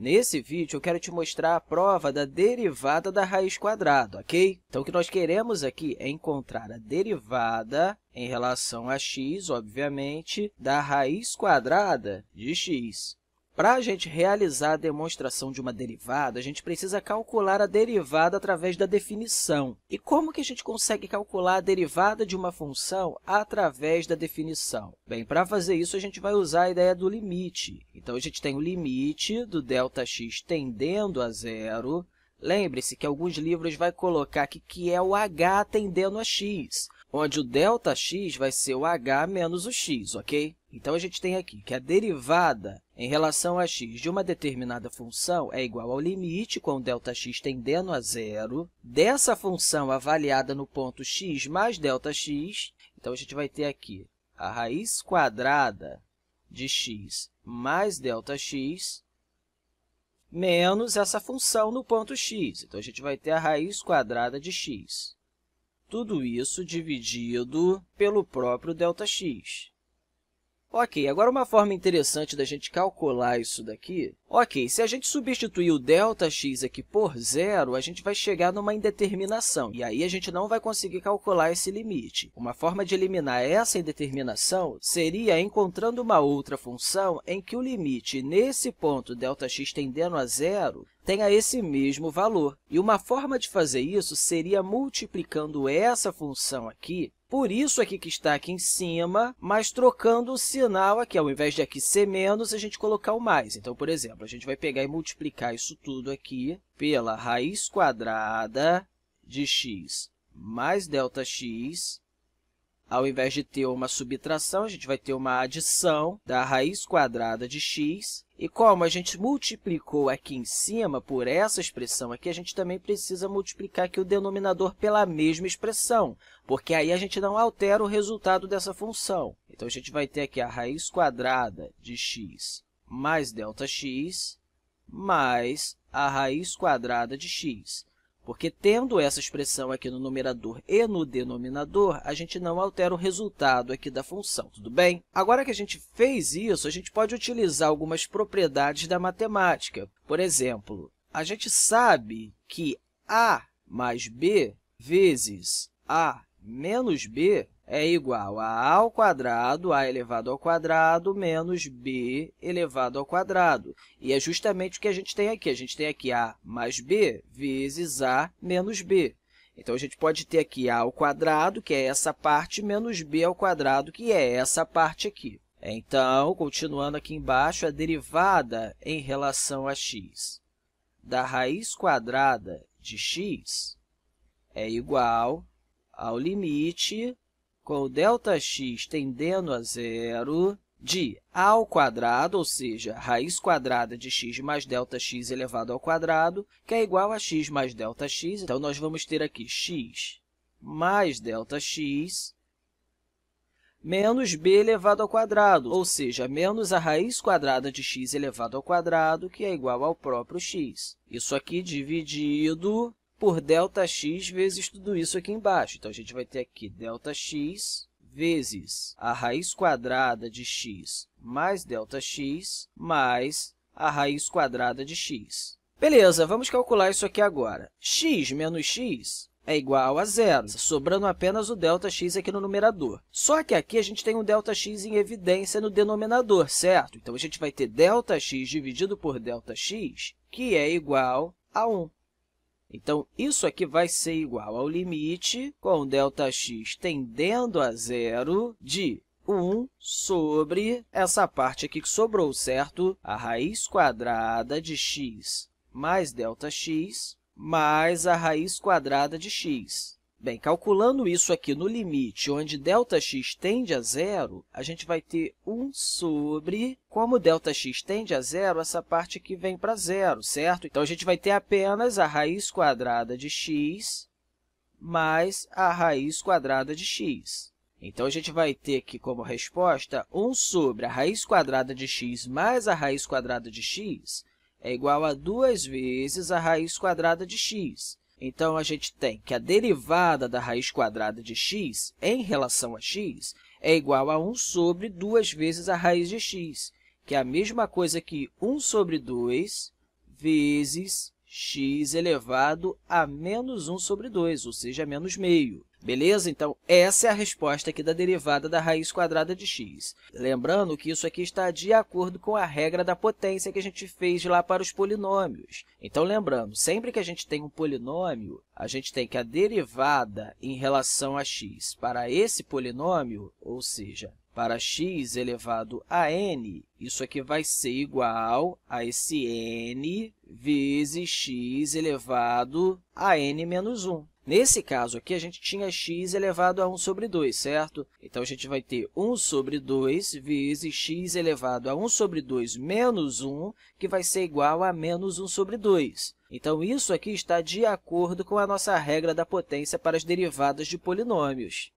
Nesse vídeo, eu quero te mostrar a prova da derivada da raiz quadrada, ok? Então, o que nós queremos aqui é encontrar a derivada em relação a x, obviamente, da raiz quadrada de x. Para a gente realizar a demonstração de uma derivada, a gente precisa calcular a derivada através da definição. E como que a gente consegue calcular a derivada de uma função através da definição? Bem, para fazer isso, a gente vai usar a ideia do limite. Então, a gente tem o limite do Δx tendendo a zero. Lembre-se que alguns livros vão colocar aqui que é o h tendendo a x onde o Δx vai ser o h menos o x, ok? Então, a gente tem aqui que a derivada em relação a x de uma determinada função é igual ao limite, com Δx tendendo a zero, dessa função avaliada no ponto x mais Δx. Então, a gente vai ter aqui a raiz quadrada de x mais Δx menos essa função no ponto x. Então, a gente vai ter a raiz quadrada de x. Tudo isso dividido pelo próprio Δx. Ok, agora uma forma interessante da gente calcular isso daqui. Ok, se a gente substituir o Δx aqui por zero, a gente vai chegar numa indeterminação, e aí a gente não vai conseguir calcular esse limite. Uma forma de eliminar essa indeterminação seria encontrando uma outra função em que o limite nesse ponto Δx tendendo a zero tenha esse mesmo valor. E uma forma de fazer isso seria multiplicando essa função aqui por isso aqui que está aqui em cima, mas trocando o sinal aqui, ao invés de aqui ser menos, a gente colocar o mais. Então, por exemplo, a gente vai pegar e multiplicar isso tudo aqui pela raiz quadrada de x mais delta x ao invés de ter uma subtração, a gente vai ter uma adição da raiz quadrada de x. E como a gente multiplicou aqui em cima por essa expressão aqui, a gente também precisa multiplicar aqui o denominador pela mesma expressão, porque aí a gente não altera o resultado dessa função. Então, a gente vai ter aqui a raiz quadrada de x mais delta x mais a raiz quadrada de x. Porque tendo essa expressão aqui no numerador e no denominador, a gente não altera o resultado aqui da função, tudo bem? Agora que a gente fez isso, a gente pode utilizar algumas propriedades da matemática. Por exemplo, a gente sabe que a mais b vezes a menos b é igual a a ao quadrado, a elevado ao quadrado, menos b elevado ao quadrado. E é justamente o que a gente tem aqui. A gente tem aqui a mais b vezes a menos b. Então, a gente pode ter aqui a ao quadrado, que é essa parte, menos b ao quadrado, que é essa parte aqui. Então, continuando aqui embaixo, a derivada em relação a x da raiz quadrada de x é igual ao limite com o Δx tendendo a zero de a ao quadrado, ou seja, raiz quadrada de x mais Δx elevado ao quadrado, que é igual a x mais Δx. Então, nós vamos ter aqui x mais Δx menos b elevado ao quadrado, ou seja, menos a raiz quadrada de x elevado ao quadrado, que é igual ao próprio x. Isso aqui dividido por Δx vezes tudo isso aqui embaixo. Então, a gente vai ter aqui Δx vezes a raiz quadrada de x mais Δx mais a raiz quadrada de x. Beleza, vamos calcular isso aqui agora. x menos x é igual a zero, sobrando apenas o Δx aqui no numerador. Só que aqui a gente tem um Δx em evidência no denominador, certo? Então, a gente vai ter Δx dividido por Δx, que é igual a 1. Então, isso aqui vai ser igual ao limite com Δx tendendo a zero de 1 sobre essa parte aqui que sobrou, certo? A raiz quadrada de x mais delta x mais a raiz quadrada de x. Bem, calculando isso aqui no limite onde Δx tende a zero, a gente vai ter 1 sobre... Como Δx tende a zero, essa parte aqui vem para zero, certo? Então, a gente vai ter apenas a raiz quadrada de x mais a raiz quadrada de x. Então, a gente vai ter aqui como resposta 1 sobre a raiz quadrada de x mais a raiz quadrada de x é igual a 2 vezes a raiz quadrada de x. Então, a gente tem que a derivada da raiz quadrada de x em relação a x é igual a 1 sobre 2 vezes a raiz de x, que é a mesma coisa que 1 sobre 2 vezes x elevado a menos 1 sobre 2, ou seja, menos meio. Beleza? Então, essa é a resposta aqui da derivada da raiz quadrada de x. Lembrando que isso aqui está de acordo com a regra da potência que a gente fez lá para os polinômios. Então, lembrando, sempre que a gente tem um polinômio, a gente tem que a derivada em relação a x para esse polinômio, ou seja, para x elevado a n, isso aqui vai ser igual a esse n vezes x elevado a n menos 1. Nesse caso aqui, a gente tinha x elevado a 1 sobre 2, certo? Então, a gente vai ter 1 sobre 2 vezes x elevado a 1 sobre 2 menos 1, que vai ser igual a menos 1 sobre 2. Então, isso aqui está de acordo com a nossa regra da potência para as derivadas de polinômios.